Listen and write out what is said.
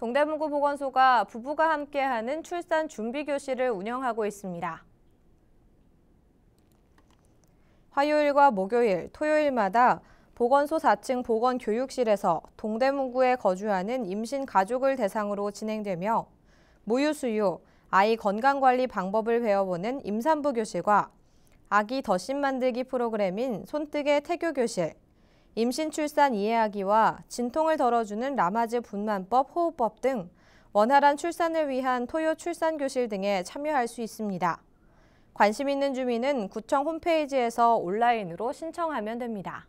동대문구 보건소가 부부가 함께하는 출산 준비 교실을 운영하고 있습니다. 화요일과 목요일, 토요일마다 보건소 4층 보건교육실에서 동대문구에 거주하는 임신 가족을 대상으로 진행되며 모유수유, 아이 건강관리 방법을 배워보는 임산부 교실과 아기 더신 만들기 프로그램인 손뜨개 태교 교실, 임신 출산 이해하기와 진통을 덜어주는 라마즈 분만법 호흡법 등 원활한 출산을 위한 토요 출산 교실 등에 참여할 수 있습니다. 관심 있는 주민은 구청 홈페이지에서 온라인으로 신청하면 됩니다.